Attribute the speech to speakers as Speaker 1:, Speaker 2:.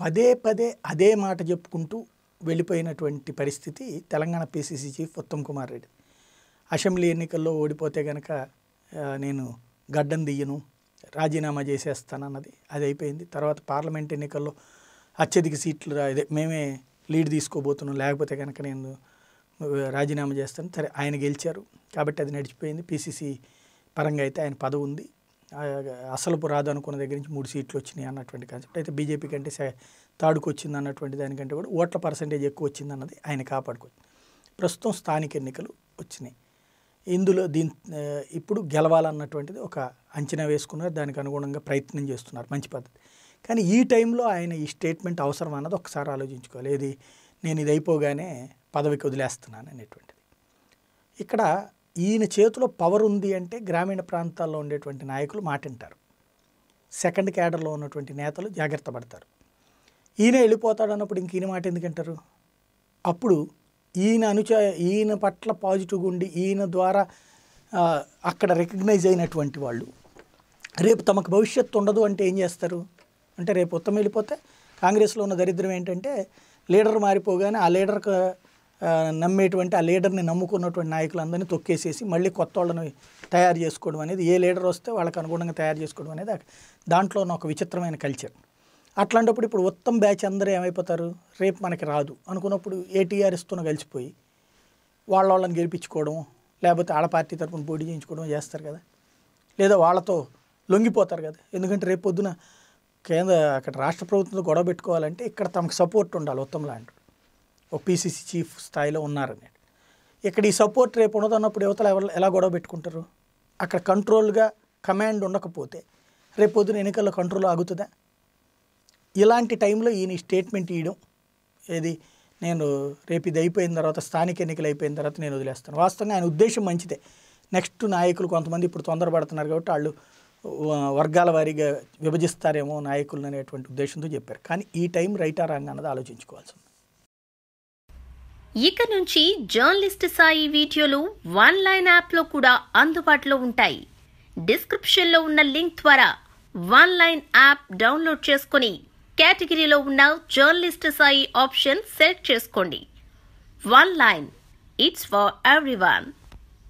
Speaker 1: పదే పదే అదే మాట చెప్పుకుంటూ వెళ్ళిపోయినటువంటి పరిస్థితి Telangana PCC chief Uttam Kumar Reddy assembly ఎన్నికల్లో ఓడిపోతే కనుక నేను గడ్డం దియ్యను రాజీనామా చేసేస్తానన్నది అది అయిపోయింది తర్వాత పార్లమెంట్ ఎన్నికల్లో అత్యధిక సీట్లు అదే మేమే లీడ్ తీసుకోబోతున్నాం లేకపోతే కనుక నేను రాజీనామా చేస్తాను సరే ఆయన గెలిచారు కాబట్టి అది నడిచిపోయింది పీసీసీ పరంగా అయితే ఆయన పదవి ఉంది అసలుపు రాదనుకున్న దగ్గర నుంచి మూడు సీట్లు వచ్చినాయి అన్నటువంటి కాన్సెప్ట్ అయితే బీజేపీ కంటే తాడుకు వచ్చింది అన్నటువంటి దానికంటే కూడా ఓట్ల పర్సంటేజ్ ఎక్కువ వచ్చింది అన్నది ఆయన కాపాడుకోవచ్చు ప్రస్తుతం స్థానిక ఎన్నికలు వచ్చినాయి ఇందులో దీని ఇప్పుడు గెలవాలన్నటువంటిది ఒక అంచనా వేసుకున్నారు దానికి అనుగుణంగా ప్రయత్నం చేస్తున్నారు మంచి పద్ధతి కానీ ఈ టైంలో ఆయన ఈ స్టేట్మెంట్ అవసరం అన్నది ఒకసారి ఆలోచించుకోవాలి ఏది నేను ఇది అయిపోగానే పదవికి వదిలేస్తున్నాను అనేటువంటిది ఇక్కడ ఈయన చేతిలో పవర్ ఉంది అంటే గ్రామీణ ప్రాంతాల్లో ఉండేటువంటి నాయకులు మాటింటారు సెకండ్ క్యాడర్లో ఉన్నటువంటి నేతలు జాగ్రత్త పడతారు ఈయన వెళ్ళిపోతాడు అన్నప్పుడు ఇంక ఈయన మాట ఎందుకంటారు అప్పుడు ఈయన అనుచ ఈయన పట్ల పాజిటివ్గా ఉండి ఈయన ద్వారా అక్కడ రికగ్నైజ్ అయినటువంటి వాళ్ళు రేపు తమకు భవిష్యత్తు ఉండదు అంటే ఏం చేస్తారు అంటే రేపు ఉత్తమ వెళ్ళిపోతే కాంగ్రెస్లో ఉన్న దరిద్రం ఏంటంటే లీడర్ మారిపోగానే ఆ లీడర్కి నమ్మేటువంటి ఆ లీడర్ని నమ్ముకున్నటువంటి నాయకులందరినీ తొక్కేసేసి మళ్ళీ కొత్త వాళ్ళని తయారు చేసుకోవడం అనేది ఏ లీడర్ వస్తే వాళ్ళకి అనుగుణంగా తయారు చేసుకోవడం అనేది దాంట్లో ఒక విచిత్రమైన కల్చర్ అట్లాంటప్పుడు ఇప్పుడు ఉత్తమ బ్యాచ్ అందరూ ఏమైపోతారు రేపు మనకి రాదు అనుకున్నప్పుడు ఏటీఆర్ఎస్తోనూ కలిసిపోయి వాళ్ళ వాళ్ళని గెలిపించుకోవడం లేకపోతే ఆడ పార్టీ తరఫున పోటీ చేయించుకోవడం చేస్తారు కదా లేదా వాళ్ళతో లొంగిపోతారు కదా ఎందుకంటే రేపు పొద్దున కేంద్ర అక్కడ రాష్ట్ర ప్రభుత్వంతో గొడవ పెట్టుకోవాలంటే ఇక్కడ తమకు సపోర్ట్ ఉండాలి ఉత్తమ లాంటి ఒక పీసీసీ చీఫ్ స్థాయిలో ఉన్నారని ఇక్కడ ఈ సపోర్ట్ రేపు ఉండదన్నప్పుడు అన్నప్పుడు యువతలు ఎలా గొడవ పెట్టుకుంటారు అక్కడ కంట్రోల్గా కమాండ్ ఉండకపోతే రేపు పొద్దున ఎన్నికల్లో కంట్రోల్ ఆగుతుందా ఇలాంటి టైంలో ఈయన స్టేట్మెంట్ ఇవ్వడం ఏది నేను రేపు ఇది అయిపోయిన తర్వాత స్థానిక ఎన్నికలు అయిపోయిన తర్వాత నేను వదిలేస్తాను వాస్తవంగా ఆయన ఉద్దేశం మంచిదే నెక్స్ట్ నాయకులు కొంతమంది ఇప్పుడు తొందరపడుతున్నారు కాబట్టి వాళ్ళు వర్గాల వారీగా విభజిస్తారేమో నాయకులు అనేటువంటి ఉద్దేశంతో చెప్పారు కానీ ఈ టైం రైటా రాంగ్ అన్నది ఆలోచించుకోవాల్సింది
Speaker 2: ఇక నుంచి జర్నలిస్ట్ సాయి వీడియోలు వన్ లైన్ యాప్లో కూడా అందుబాటులో ఉంటాయి డిస్క్రిప్షన్లో ఉన్న లింక్ ద్వారా వన్ లైన్ యాప్ డౌన్లోడ్ చేసుకుని కేటగిరీలో ఉన్న జర్నలిస్ట్ సాయి ఆప్షన్ సెలెక్ట్ చేసుకోండి one line it's for everyone